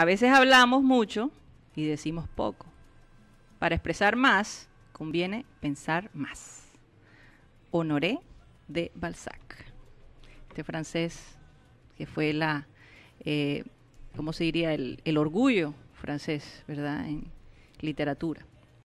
A veces hablamos mucho y decimos poco. Para expresar más, conviene pensar más. Honoré de Balzac. Este francés que fue la, eh, ¿cómo se diría? El, el orgullo francés, ¿verdad? En literatura.